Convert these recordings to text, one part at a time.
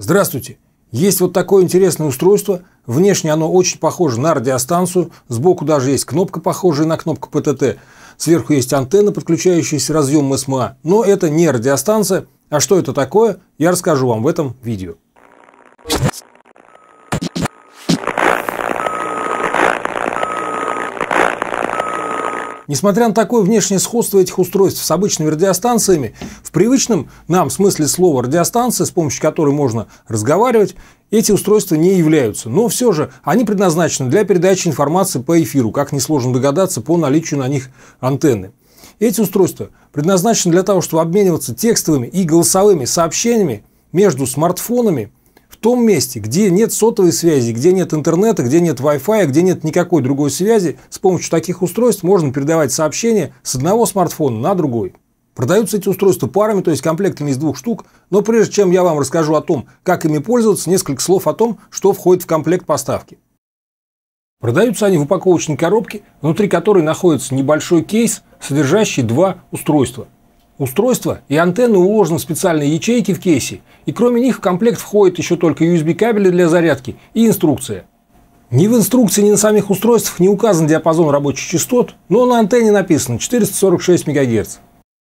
Здравствуйте. Есть вот такое интересное устройство. Внешне оно очень похоже на радиостанцию. Сбоку даже есть кнопка, похожая на кнопку ПТТ. Сверху есть антенна, подключающаяся разъем СМА. Эм Но это не радиостанция. А что это такое, я расскажу вам в этом видео. Несмотря на такое внешнее сходство этих устройств с обычными радиостанциями, в привычном нам смысле слова радиостанция, с помощью которой можно разговаривать, эти устройства не являются, но все же они предназначены для передачи информации по эфиру, как несложно догадаться по наличию на них антенны. Эти устройства предназначены для того, чтобы обмениваться текстовыми и голосовыми сообщениями между смартфонами том месте, где нет сотовой связи, где нет интернета, где нет Wi-Fi, где нет никакой другой связи, с помощью таких устройств можно передавать сообщения с одного смартфона на другой. Продаются эти устройства парами, то есть комплектами из двух штук, но прежде чем я вам расскажу о том, как ими пользоваться, несколько слов о том, что входит в комплект поставки. Продаются они в упаковочной коробке, внутри которой находится небольшой кейс, содержащий два устройства – Устройство и антенны уложены в специальные ячейки в кейсе, и кроме них в комплект входит еще только USB-кабели для зарядки и инструкция. Ни в инструкции, ни на самих устройствах не указан диапазон рабочих частот, но на антенне написано 446 МГц.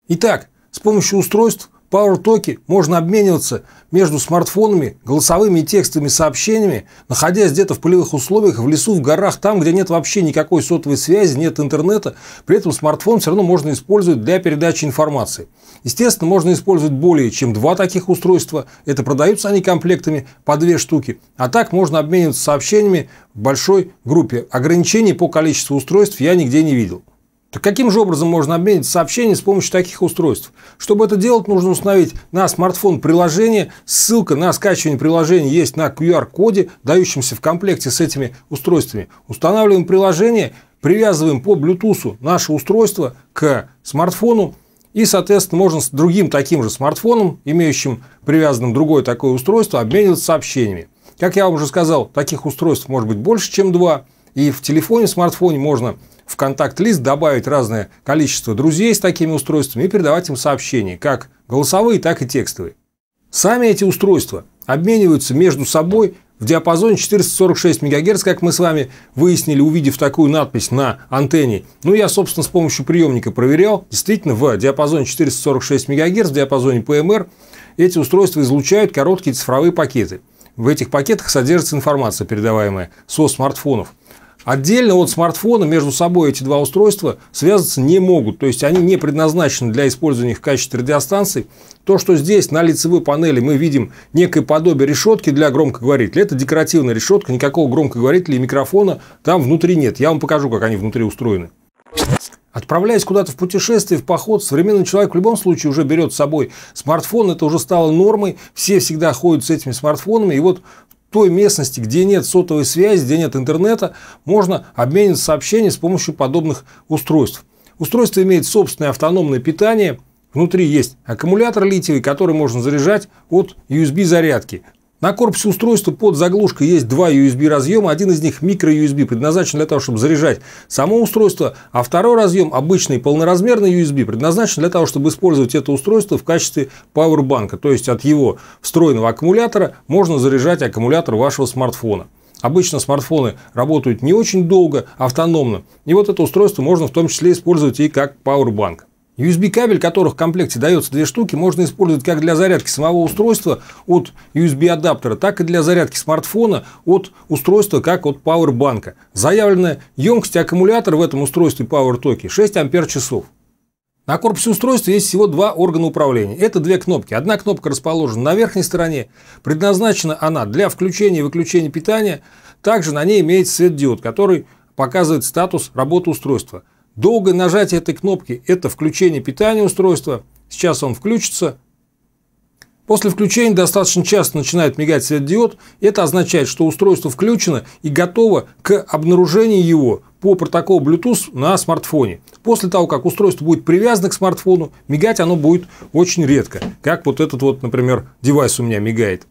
Итак, с помощью устройств PowerTalk можно обмениваться между смартфонами, голосовыми и текстовыми сообщениями, находясь где-то в полевых условиях, в лесу, в горах, там, где нет вообще никакой сотовой связи, нет интернета. При этом смартфон все равно можно использовать для передачи информации. Естественно, можно использовать более чем два таких устройства. Это продаются они комплектами по две штуки. А так можно обмениваться сообщениями в большой группе. Ограничений по количеству устройств я нигде не видел. Так каким же образом можно обменить сообщения с помощью таких устройств? Чтобы это делать, нужно установить на смартфон приложение. Ссылка на скачивание приложения есть на QR-коде, дающемся в комплекте с этими устройствами. Устанавливаем приложение, привязываем по Bluetooth наше устройство к смартфону. И, соответственно, можно с другим таким же смартфоном, имеющим привязанным другое такое устройство, обмениваться сообщениями. Как я вам уже сказал, таких устройств может быть больше, чем два. И в телефоне, смартфоне можно в контакт-лист добавить разное количество друзей с такими устройствами и передавать им сообщения, как голосовые, так и текстовые. Сами эти устройства обмениваются между собой в диапазоне 446 МГц, как мы с вами выяснили, увидев такую надпись на антенне. Ну, я, собственно, с помощью приемника проверял. Действительно, в диапазоне 446 МГц, в диапазоне ПМР, эти устройства излучают короткие цифровые пакеты. В этих пакетах содержится информация, передаваемая со смартфонов. Отдельно от смартфона между собой эти два устройства связаться не могут. То есть, они не предназначены для использования в качестве радиостанций. То, что здесь на лицевой панели мы видим некое подобие решетки для громкоговорителя, это декоративная решетка, никакого громкоговорителя и микрофона там внутри нет. Я вам покажу, как они внутри устроены. Отправляясь куда-то в путешествие, в поход, современный человек в любом случае уже берет с собой смартфон, это уже стало нормой, все всегда ходят с этими смартфонами, и вот той местности, где нет сотовой связи, где нет интернета, можно обмениваться сообщениями с помощью подобных устройств. Устройство имеет собственное автономное питание. Внутри есть аккумулятор литиевый, который можно заряжать от USB-зарядки. На корпусе устройства под заглушкой есть два USB-разъема, один из них микро-USB, предназначен для того, чтобы заряжать само устройство, а второй разъем, обычный полноразмерный USB, предназначен для того, чтобы использовать это устройство в качестве пауэрбанка, то есть от его встроенного аккумулятора можно заряжать аккумулятор вашего смартфона. Обычно смартфоны работают не очень долго, автономно, и вот это устройство можно в том числе использовать и как пауэрбанк. USB-кабель, которых в комплекте дается две штуки, можно использовать как для зарядки самого устройства от USB-адаптера, так и для зарядки смартфона от устройства, как от пауэрбанка. Заявленная емкость аккумулятора в этом устройстве PowerToki 6 ампер-часов. На корпусе устройства есть всего два органа управления. Это две кнопки. Одна кнопка расположена на верхней стороне. Предназначена она для включения и выключения питания. Также на ней имеется светодиод, который показывает статус работы устройства. Долгое нажатие этой кнопки – это включение питания устройства. Сейчас он включится. После включения достаточно часто начинает мигать светодиод. Это означает, что устройство включено и готово к обнаружению его по протоколу Bluetooth на смартфоне. После того, как устройство будет привязано к смартфону, мигать оно будет очень редко, как вот этот вот, например, девайс у меня мигает.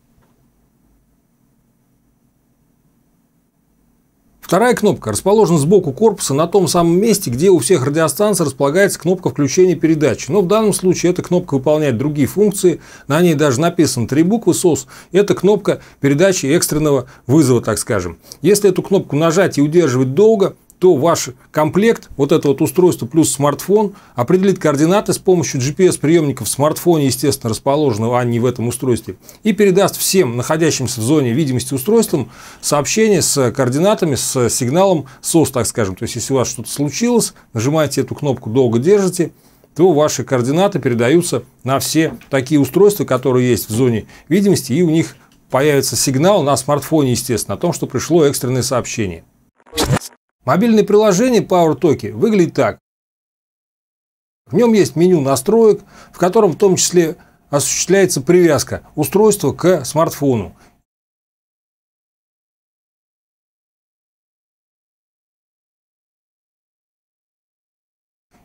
Вторая кнопка расположена сбоку корпуса на том самом месте, где у всех радиостанций располагается кнопка включения передачи. Но в данном случае эта кнопка выполняет другие функции. На ней даже написано три буквы SOS. Это кнопка передачи экстренного вызова, так скажем. Если эту кнопку нажать и удерживать долго, то ваш комплект, вот это вот устройство плюс смартфон, определит координаты с помощью GPS-приемников в смартфоне, естественно, расположенного, а не в этом устройстве, и передаст всем находящимся в зоне видимости устройствам сообщение с координатами, с сигналом SOS, так скажем. То есть, если у вас что-то случилось, нажимаете эту кнопку, долго держите, то ваши координаты передаются на все такие устройства, которые есть в зоне видимости, и у них появится сигнал на смартфоне, естественно, о том, что пришло экстренное сообщение. Мобильное приложение PowerTalkie выглядит так. В нем есть меню настроек, в котором в том числе осуществляется привязка устройства к смартфону.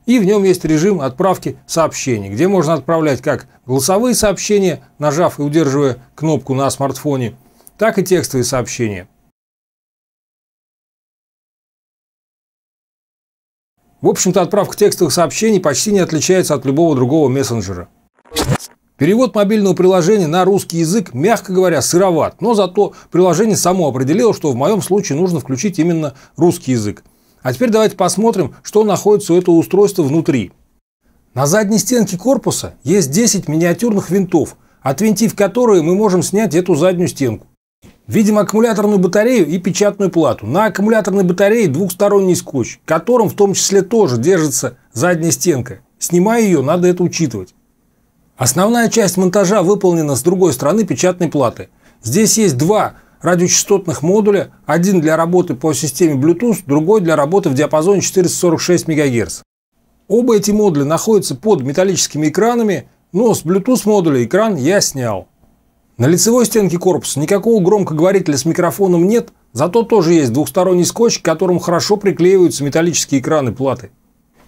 И в нем есть режим отправки сообщений, где можно отправлять как голосовые сообщения, нажав и удерживая кнопку на смартфоне, так и текстовые сообщения. В общем-то, отправка текстовых сообщений почти не отличается от любого другого мессенджера. Перевод мобильного приложения на русский язык, мягко говоря, сыроват, но зато приложение само определило, что в моем случае нужно включить именно русский язык. А теперь давайте посмотрим, что находится у этого устройства внутри. На задней стенке корпуса есть 10 миниатюрных винтов, отвинтив которые мы можем снять эту заднюю стенку. Видим аккумуляторную батарею и печатную плату. На аккумуляторной батарее двухсторонний скотч, которым в том числе тоже держится задняя стенка. Снимая ее, надо это учитывать. Основная часть монтажа выполнена с другой стороны печатной платы. Здесь есть два радиочастотных модуля, один для работы по системе Bluetooth, другой для работы в диапазоне 446 МГц. Оба эти модуля находятся под металлическими экранами, но с Bluetooth модуля экран я снял. На лицевой стенке корпуса никакого громкоговорителя с микрофоном нет, зато тоже есть двухсторонний скотч, к которому хорошо приклеиваются металлические экраны платы.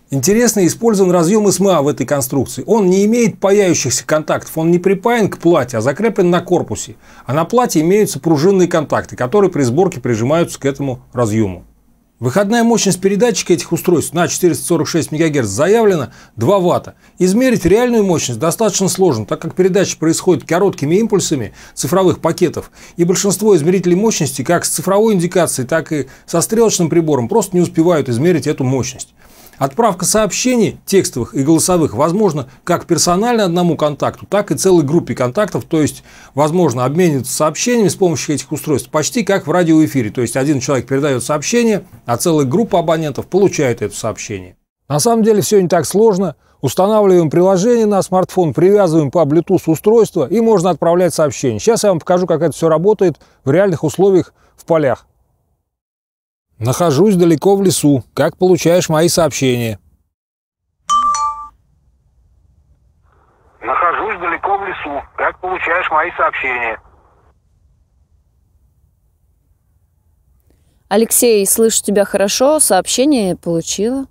Интересно использован разъем СМА в этой конструкции. Он не имеет паяющихся контактов, он не припаян к плате, а закреплен на корпусе. А на плате имеются пружинные контакты, которые при сборке прижимаются к этому разъему. Выходная мощность передатчика этих устройств на 446 МГц заявлена 2 Вт. Измерить реальную мощность достаточно сложно, так как передача происходит короткими импульсами цифровых пакетов, и большинство измерителей мощности как с цифровой индикацией, так и со стрелочным прибором просто не успевают измерить эту мощность. Отправка сообщений текстовых и голосовых возможно как персонально одному контакту, так и целой группе контактов, то есть возможно обмениваться сообщениями с помощью этих устройств почти как в радиоэфире, то есть один человек передает сообщение, а целая группа абонентов получает это сообщение. На самом деле все не так сложно. Устанавливаем приложение на смартфон, привязываем по Bluetooth устройство и можно отправлять сообщение. Сейчас я вам покажу, как это все работает в реальных условиях в полях. Нахожусь далеко в лесу. Как получаешь мои сообщения? Нахожусь далеко в лесу. Как получаешь мои сообщения? Алексей, слышу тебя хорошо, сообщение получила.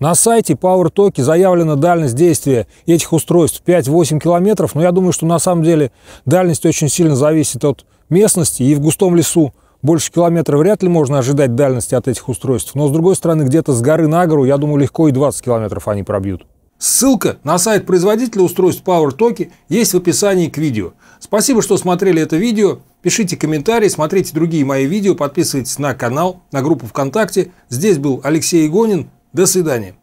На сайте PowerTalk заявлена дальность действия этих устройств 5-8 километров, но я думаю, что на самом деле дальность очень сильно зависит от местности и в густом лесу больше километра вряд ли можно ожидать дальности от этих устройств, но с другой стороны, где-то с горы на гору, я думаю, легко и 20 километров они пробьют. Ссылка на сайт производителя устройств PowerToki есть в описании к видео. Спасибо, что смотрели это видео. Пишите комментарии, смотрите другие мои видео, подписывайтесь на канал, на группу ВКонтакте. Здесь был Алексей Игонин. До свидания.